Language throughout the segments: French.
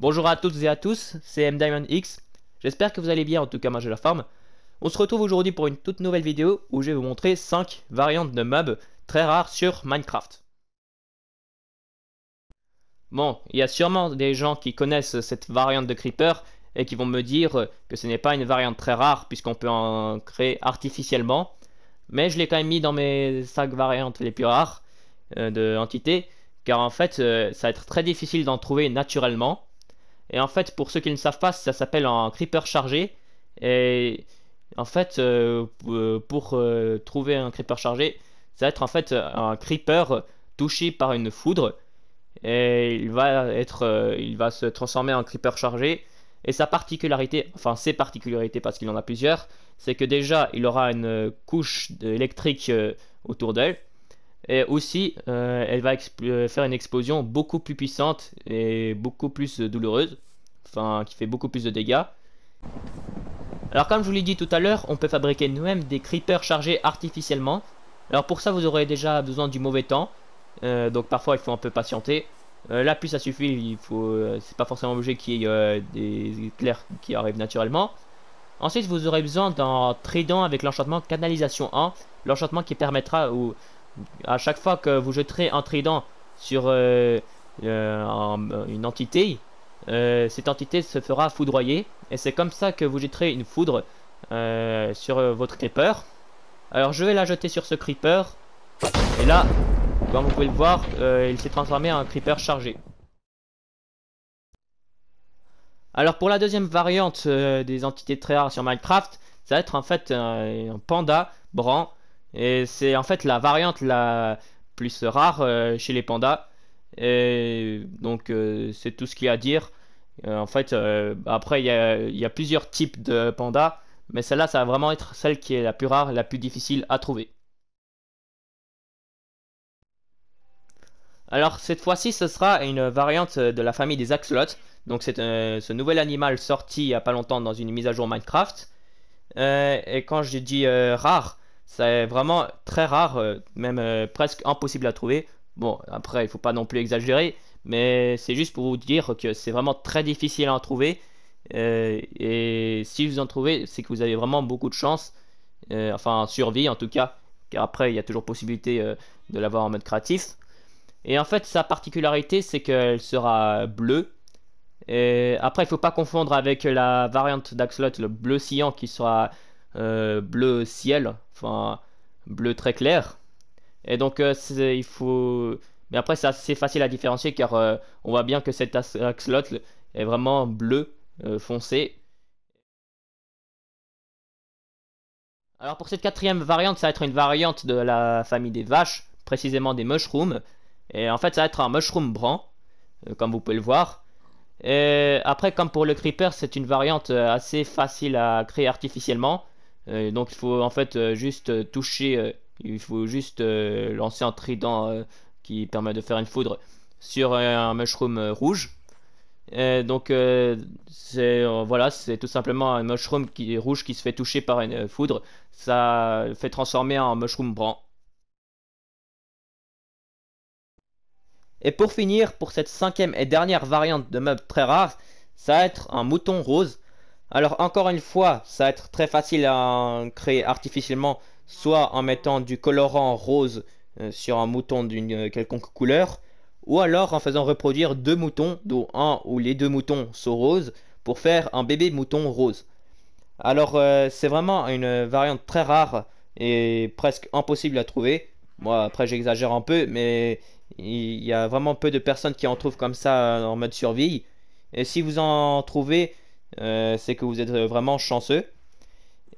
Bonjour à toutes et à tous, c'est diamond X. J'espère que vous allez bien, en tout cas moi j'ai la forme. On se retrouve aujourd'hui pour une toute nouvelle vidéo où je vais vous montrer 5 variantes de mobs très rares sur Minecraft. Bon, il y a sûrement des gens qui connaissent cette variante de Creeper et qui vont me dire que ce n'est pas une variante très rare puisqu'on peut en créer artificiellement. Mais je l'ai quand même mis dans mes 5 variantes les plus rares euh, de entités car en fait euh, ça va être très difficile d'en trouver naturellement. Et en fait, pour ceux qui ne savent pas, ça s'appelle un creeper chargé. Et en fait, euh, euh, pour euh, trouver un creeper chargé, ça va être en fait un creeper touché par une foudre. Et il va, être, il va se transformer en creeper chargé. Et sa particularité, enfin ses particularités parce qu'il en a plusieurs, c'est que déjà il aura une couche électrique autour d'elle. Et aussi, euh, elle va euh, faire une explosion beaucoup plus puissante et beaucoup plus euh, douloureuse, enfin qui fait beaucoup plus de dégâts. Alors comme je vous l'ai dit tout à l'heure, on peut fabriquer nous-mêmes des creepers chargés artificiellement. Alors pour ça, vous aurez déjà besoin du mauvais temps, donc parfois il faut un peu patienter. là plus ça suffit, il faut, c'est pas forcément obligé qu'il y ait des éclairs qui arrivent naturellement. Ensuite, vous aurez besoin d'un trident avec l'enchantement canalisation 1, l'enchantement qui permettra ou à chaque fois que vous jeterez un trident sur euh, une entité, euh, cette entité se fera foudroyer. Et c'est comme ça que vous jetterez une foudre euh, sur votre creeper. Alors je vais la jeter sur ce creeper. Et là, comme vous pouvez le voir, il s'est transformé en creeper chargé. Alors pour la deuxième variante des entités très rares sur Minecraft, ça va être en fait un, un panda, bran et c'est en fait la variante la plus rare euh, chez les pandas. Et donc euh, c'est tout ce qu'il y a à dire. Euh, en fait, après il y a, plusieurs types de pandas, mais celle-là ça va vraiment être celle qui est la plus rare, la plus difficile à trouver. Alors cette fois-ci ce sera une variante de la famille des axolotes. Donc c'est ce nouvel animal sorti il n'y a pas longtemps dans une mise à jour Minecraft. et quand je dis rare, c'est vraiment très rare, euh, même euh, presque impossible à trouver. Bon, après, il faut pas non plus exagérer, mais c'est juste pour vous dire que c'est vraiment très difficile à en trouver. Euh, et si vous en trouvez, c'est que vous avez vraiment beaucoup de chance, enfin survie en tout cas, car après il y a toujours possibilité de l'avoir en mode créatif. Et en fait, sa particularité, c'est qu'elle sera bleue. Et après, il faut pas confondre avec la variante d'Axolot, le bleu sillon, qui sera euh, bleu ciel, enfin bleu très clair. Et donc euh, il faut. Mais après c'est assez facile à différencier car euh, on voit bien que cet axolotl est vraiment bleu foncé. Alors pour cette quatrième variante, ça va être une variante de la famille des vaches, précisément des mushrooms. Et en fait, ça va être un mushroom brun, comme vous pouvez le voir. Et après, comme pour le creeper, c'est une variante assez facile à créer artificiellement. Euh, donc il faut en fait euh, juste euh, toucher, il faut juste lancer un trident qui permet de faire une foudre sur un mushroom rouge. Et donc c'est voilà, c'est tout simplement un mushroom qui, est rouge qui se fait toucher par une foudre. Ça fait transformer en mushroom brun. Et pour finir, pour cette cinquième et dernière variante de meubles très rare, ça va être un mouton rose. Alors encore une fois, ça va être très facile à créer artificiellement, soit en mettant du colorant rose euh, sur un mouton d'une euh, quelconque couleur, ou alors en faisant reproduire deux moutons, dont un ou les deux moutons sont roses, pour faire un bébé mouton rose. Alors euh, c'est vraiment une variante très rare et presque impossible à trouver. Moi après j'exagère un peu, mais il y a vraiment peu de personnes qui en trouvent comme ça en mode survie. Et si vous en trouvez, euh, c'est que vous êtes euh, vraiment chanceux.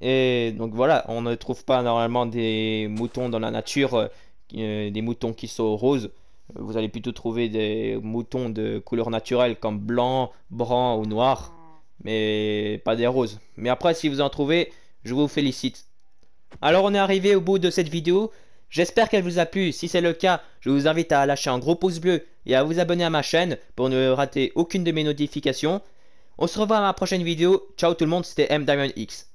Et donc voilà, on ne trouve pas normalement des moutons dans la nature, euh, des moutons qui sont roses. Vous allez plutôt trouver des moutons de couleur naturelle comme blanc, brun ou noir, mais pas des roses. Mais après, si vous en trouvez, je vous félicite. Alors on est arrivé au bout de cette vidéo. J'espère qu'elle vous a plu. Si c'est le cas, je vous invite à lâcher un gros pouce bleu et à vous abonner à ma chaîne pour ne rater aucune de mes notifications. On se revoit à ma prochaine vidéo. Ciao tout le monde, c'était m X.